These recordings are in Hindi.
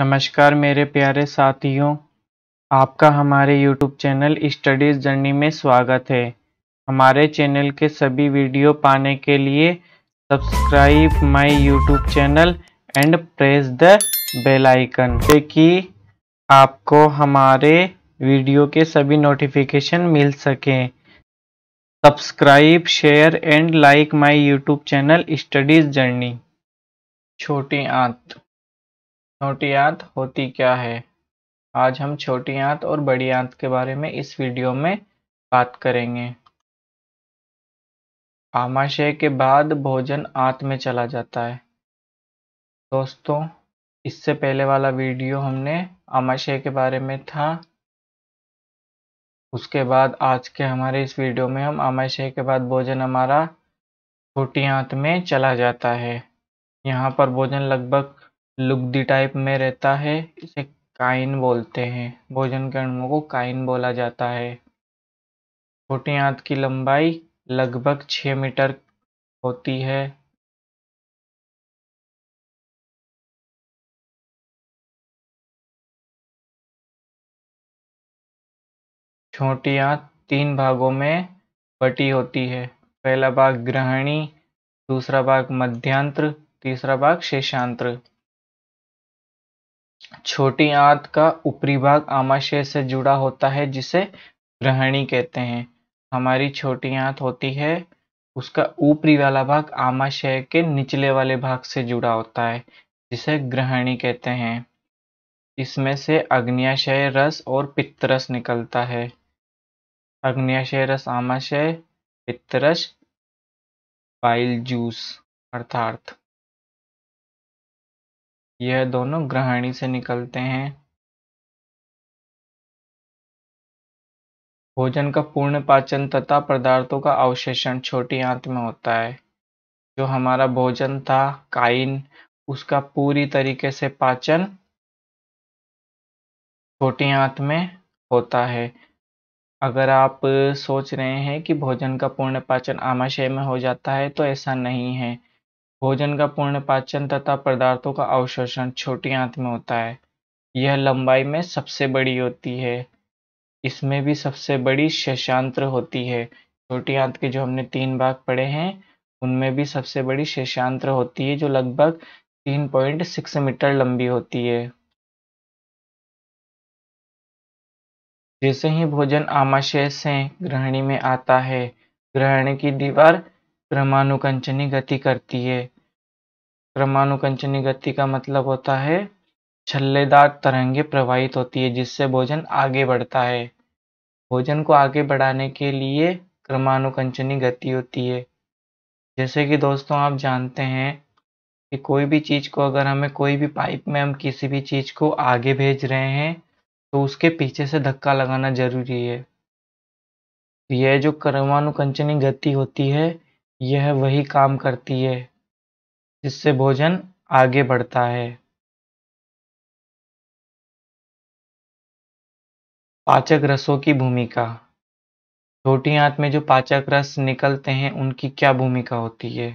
नमस्कार मेरे प्यारे साथियों आपका हमारे YouTube चैनल स्टडीज़ जर्नी में स्वागत है हमारे चैनल के सभी वीडियो पाने के लिए subscribe my YouTube channel and press the bell icon कि आपको हमारे वीडियो के सभी नोटिफिकेशन मिल सकें subscribe share and like my YouTube channel studies journey छोटी आंत छोटी आंत होती क्या है आज हम छोटी आंत और बड़ी आंत के बारे में इस वीडियो में बात करेंगे आमाशय के बाद भोजन आंत में चला जाता है दोस्तों इससे पहले वाला वीडियो हमने आमाशय के बारे में था उसके बाद आज के हमारे इस वीडियो में हम आमाशय के बाद भोजन हमारा छोटी आंत में चला जाता है यहाँ पर भोजन लगभग लुगदी टाइप में रहता है इसे काइन बोलते हैं भोजन के अणुओं को काइन बोला जाता है छोटी आंत की लंबाई लगभग छ मीटर होती है छोटी आंत तीन भागों में बटी होती है पहला भाग ग्रहणी दूसरा भाग मध्यांत्र तीसरा भाग शेषांत्र छोटी आंत का ऊपरी भाग आमाशय से जुड़ा होता है जिसे ग्रहणी कहते हैं हमारी छोटी आंत होती है उसका ऊपरी वाला भाग आमाशय के निचले वाले भाग से जुड़ा होता है जिसे ग्रहणी कहते हैं इसमें से अग्नियाशय रस और पित्तरस निकलता है अग्नियाशय रस आमाशय पित्तरस बाइल जूस अर्थार्थ यह दोनों ग्रहणी से निकलते हैं भोजन का पूर्ण पाचन तथा पदार्थों का अवशेषण छोटी आंत में होता है जो हमारा भोजन था काइन उसका पूरी तरीके से पाचन छोटी आंत में होता है अगर आप सोच रहे हैं कि भोजन का पूर्ण पाचन आमाशय में हो जाता है तो ऐसा नहीं है भोजन का पूर्ण पाचन तथा पदार्थों का अवशोषण छोटी आंत में होता है यह लंबाई में सबसे बड़ी होती है इसमें भी सबसे बड़ी शेषांत्र होती है छोटी आंत के जो हमने तीन भाग पढ़े हैं उनमें भी सबसे बड़ी शेषांत्र होती है जो लगभग तीन पॉइंट सिक्स मीटर लंबी होती है जैसे ही भोजन आमाशय से ग्रहणी में आता है ग्रहण की दीवार क्रमानुकंचनी गति करती है क्रमानुकंचनी गति का मतलब होता है छल्लेदार तरंगे प्रवाहित होती है जिससे भोजन आगे बढ़ता है भोजन को आगे बढ़ाने के लिए क्रमानुकंचनी गति होती है जैसे कि दोस्तों आप जानते हैं कि कोई भी चीज़ को अगर हमें कोई भी पाइप में हम किसी भी चीज़ को आगे भेज रहे हैं तो उसके पीछे से धक्का लगाना जरूरी है तो यह जो क्रमानुकंचनी गति होती है यह वही काम करती है जिससे भोजन आगे बढ़ता है पाचक रसों की भूमिका छोटी आंत में जो पाचक रस निकलते हैं उनकी क्या भूमिका होती है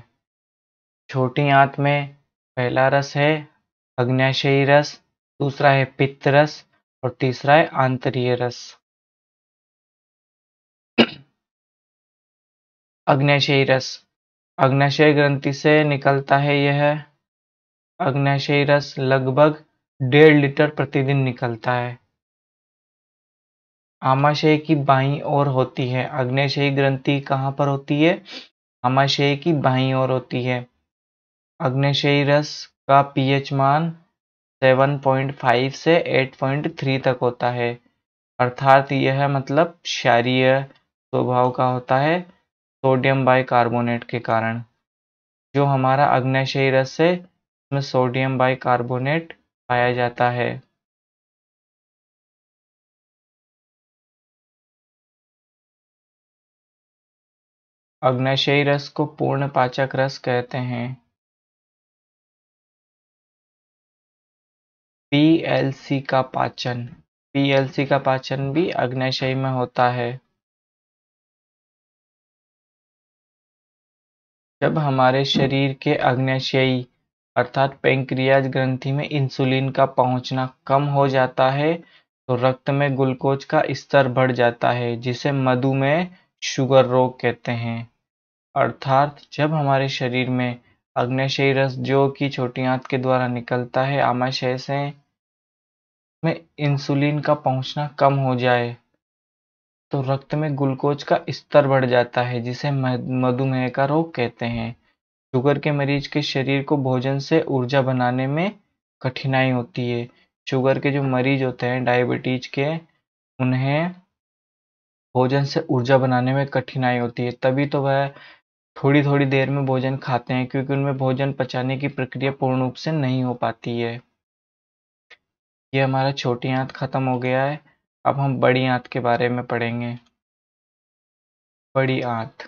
छोटी आंत में पहला रस है अग्नाशयी रस दूसरा है पित्त रस और तीसरा है आंतरीय रस अग्न्याशयी रस अग्नाशय ग्रंथि से निकलता है यह अग्न्याशयी रस लगभग डेढ़ लीटर प्रतिदिन निकलता है आमाशय की बाई ओर होती है अग्न्याशयी ग्रंथि कहाँ पर होती है आमाशय की बाई ओर होती है अग्न्याशयी रस का पीएच मान 7.5 से 8.3 तक होता है अर्थात यह मतलब क्षारीय स्वभाव का होता है सोडियम बाइकार्बोनेट के कारण जो हमारा अग्नयशयी रस है उसमें सोडियम बाइकार्बोनेट पाया जाता है अग्नयशयी रस को पूर्ण पाचक रस कहते हैं पीएलसी का पाचन पीएलसी का पाचन भी अग्नयशयी में होता है जब हमारे शरीर के अग्नाशयी अर्थात पेंक्रियाज ग्रंथि में इंसुलिन का पहुंचना कम हो जाता है तो रक्त में ग्लूकोज का स्तर बढ़ जाता है जिसे मधुमेह शुगर रोग कहते हैं अर्थात जब हमारे शरीर में अग्न्याशयी रस जो कि छोटी आंत के द्वारा निकलता है आमाशय से में इंसुलिन का पहुंचना कम हो जाए तो रक्त में ग्लूकोज का स्तर बढ़ जाता है जिसे मधुमेह का रोग कहते हैं शुगर के मरीज के शरीर को भोजन से ऊर्जा बनाने में कठिनाई होती है शुगर के जो मरीज होते हैं डायबिटीज के उन्हें भोजन से ऊर्जा बनाने में कठिनाई होती है तभी तो वह थोड़ी थोड़ी देर में भोजन खाते हैं क्योंकि उनमें भोजन पचाने की प्रक्रिया पूर्ण रूप से नहीं हो पाती है ये हमारा छोटी आंत खत्म हो गया है अब हम बड़ी आंत के बारे में पढ़ेंगे बड़ी आंत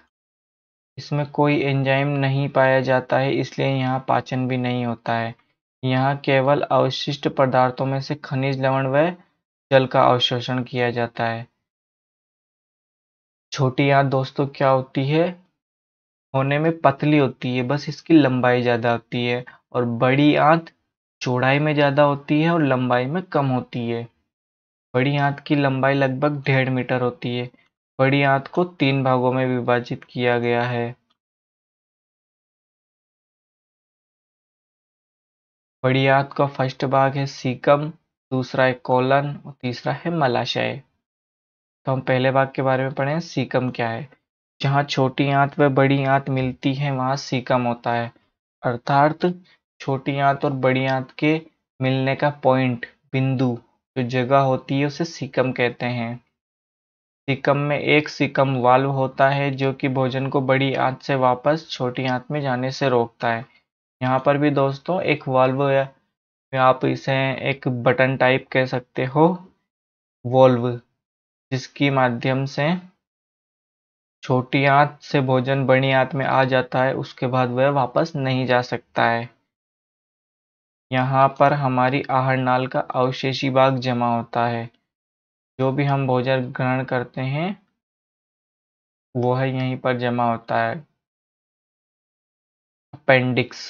इसमें कोई एंजाइम नहीं पाया जाता है इसलिए यहाँ पाचन भी नहीं होता है यहाँ केवल अवशिष्ट पदार्थों में से खनिज लवण व जल का अवशोषण किया जाता है छोटी आंत दोस्तों क्या होती है होने में पतली होती है बस इसकी लंबाई ज़्यादा होती है और बड़ी आंत चौड़ाई में ज़्यादा होती है और लंबाई में कम होती है बड़ी आंत की लंबाई लगभग डेढ़ मीटर होती है बड़ी आंत को तीन भागों में विभाजित किया गया है बड़ी आंत का फर्स्ट भाग है सीकम दूसरा है कॉलन और तीसरा है मलाशय तो हम पहले भाग के बारे में पढ़े सीकम क्या है जहाँ छोटी आंत व बड़ी आंत मिलती है वहाँ सीकम होता है अर्थात छोटी आंत और बड़ी आंत के मिलने का पॉइंट बिंदु जो जगह होती है उसे सिकम कहते हैं सिकम में एक सिकम वाल्व होता है जो कि भोजन को बड़ी आंत से वापस छोटी आंत में जाने से रोकता है यहाँ पर भी दोस्तों एक वाल्व या आप इसे एक बटन टाइप कह सकते हो वॉल्व जिसकी माध्यम से छोटी आंत से भोजन बड़ी आंत में आ जाता है उसके बाद वह वापस नहीं जा सकता है यहाँ पर हमारी नाल का अवशेषी भाग जमा होता है जो भी हम भोजन ग्रहण करते हैं वो है यहीं पर जमा होता है अपेंडिक्स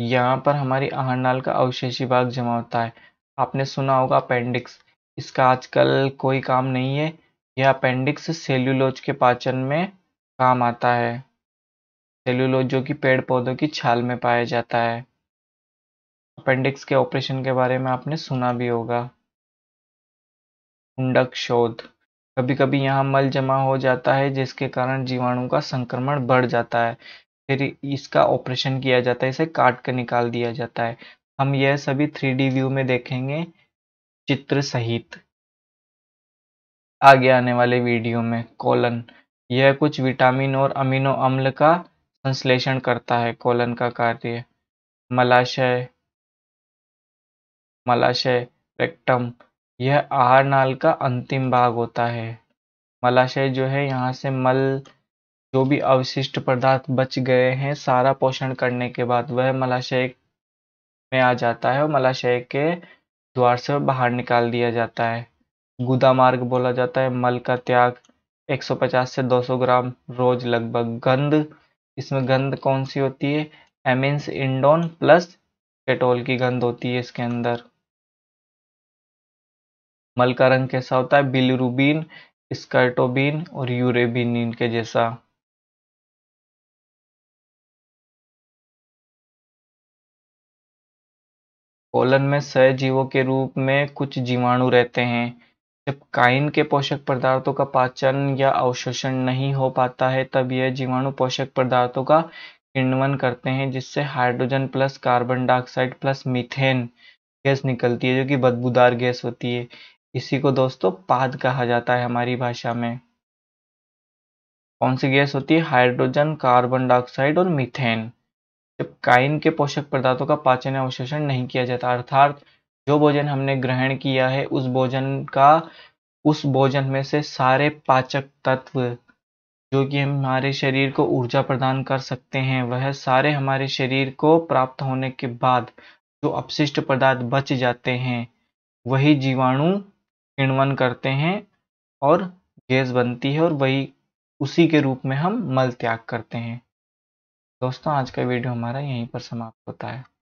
यहाँ पर हमारी नाल का अवशेषी भाग जमा होता है आपने सुना होगा अपेंडिक्स इसका आजकल कोई काम नहीं है यह अपेंडिक्स सेल्यूलोज के पाचन में काम आता है सेल्यूलोज जो कि पेड़ पौधों की छाल में पाया जाता है अपेंडिक्स के ऑपरेशन के बारे में आपने सुना भी होगा कुंडक शोध कभी कभी यहाँ मल जमा हो जाता है जिसके कारण जीवाणु का संक्रमण बढ़ जाता है फिर इसका ऑपरेशन किया जाता है इसे काट कर निकाल दिया जाता है हम यह सभी थ्री व्यू में देखेंगे चित्र सहित आगे आने वाले वीडियो में कोलन यह कुछ विटामिन और अमीनो अम्ल का संश्लेषण करता है कोलन का कार्य मलाशय मलाशय रेक्टम यह आहार नाल का अंतिम भाग होता है मलाशय जो है यहाँ से मल जो भी अवशिष्ट पदार्थ बच गए हैं सारा पोषण करने के बाद वह मलाशय में आ जाता है और मलाशय के द्वार से बाहर निकाल दिया जाता है गुदा मार्ग बोला जाता है मल का त्याग 150 से 200 ग्राम रोज लगभग गंध इसमें गंध कौन सी होती है एमिन्स इंडोन प्लस पेटोल की गंध होती है इसके अंदर मल का रंग कैसा होता है बिलरूबिन स्कर्टोबिन और यूरेबिन के जैसा पोलन में सहजीवों के रूप में कुछ जीवाणु रहते हैं जब काइन के पोषक पदार्थों का पाचन या अवशोषण नहीं हो पाता है तब यह जीवाणु पोषक पदार्थों का किण्वन करते हैं जिससे hydrogen plus carbon dioxide plus methane gas निकलती है जो कि बदबूदार गैस होती है इसी को दोस्तों पाद कहा जाता है हमारी भाषा में कौन सी गैस होती है हाइड्रोजन कार्बन डाइऑक्साइड और मीथेन जब काइन के पोषक पदार्थों का पाचन अवशोषण नहीं किया जाता अर्थात जो भोजन हमने ग्रहण किया है उस भोजन का उस भोजन में से सारे पाचक तत्व जो कि हमारे शरीर को ऊर्जा प्रदान कर सकते हैं वह सारे हमारे शरीर को प्राप्त होने के बाद जो अपशिष्ट पदार्थ बच जाते हैं वही जीवाणु किण्वन करते हैं और गैस बनती है और वही उसी के रूप में हम मल त्याग करते हैं दोस्तों आज का वीडियो हमारा यहीं पर समाप्त होता है